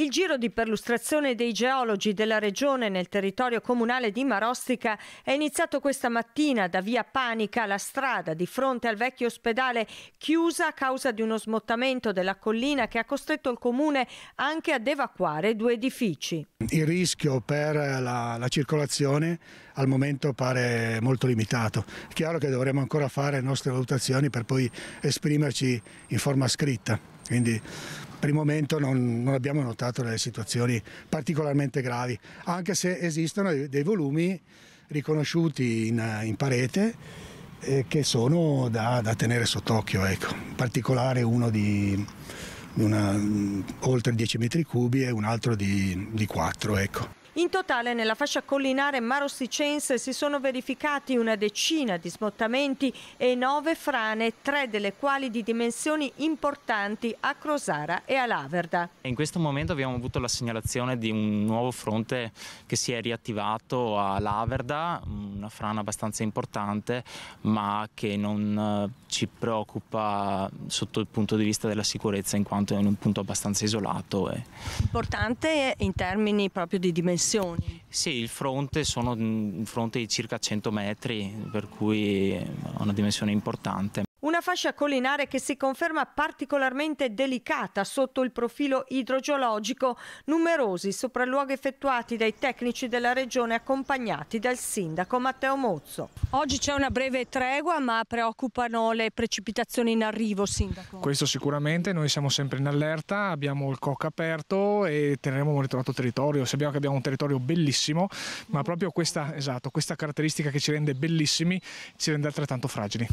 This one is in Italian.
Il giro di perlustrazione dei geologi della regione nel territorio comunale di Marostica è iniziato questa mattina da via Panica la strada di fronte al vecchio ospedale chiusa a causa di uno smottamento della collina che ha costretto il comune anche ad evacuare due edifici. Il rischio per la, la circolazione al momento pare molto limitato. È chiaro che dovremo ancora fare le nostre valutazioni per poi esprimerci in forma scritta. Quindi per il momento non, non abbiamo notato delle situazioni particolarmente gravi, anche se esistono dei volumi riconosciuti in, in parete eh, che sono da, da tenere sott'occhio, ecco. in particolare uno di una, mm, oltre 10 metri cubi e un altro di, di 4. Ecco. In totale nella fascia collinare marosticense si sono verificati una decina di smottamenti e nove frane, tre delle quali di dimensioni importanti a Crosara e a Laverda. In questo momento abbiamo avuto la segnalazione di un nuovo fronte che si è riattivato a Laverda, una frana abbastanza importante ma che non eh, ci preoccupa sotto il punto di vista della sicurezza in quanto è in un punto abbastanza isolato. E... Importante in termini proprio di dimensioni connessioni. Sì, il fronte sono mm, un fronte di circa 100 metri, per cui ha una dimensione importante. Una fascia collinare che si conferma particolarmente delicata sotto il profilo idrogeologico, numerosi sopralluoghi effettuati dai tecnici della regione accompagnati dal sindaco Matteo Mozzo. Oggi c'è una breve tregua ma preoccupano le precipitazioni in arrivo, sindaco. Questo sicuramente, noi siamo sempre in allerta, abbiamo il COC aperto e teneremo monitorato il territorio, sappiamo che abbiamo un territorio bellissimo, ma proprio questa, esatto, questa caratteristica che ci rende bellissimi ci rende altrettanto fragili.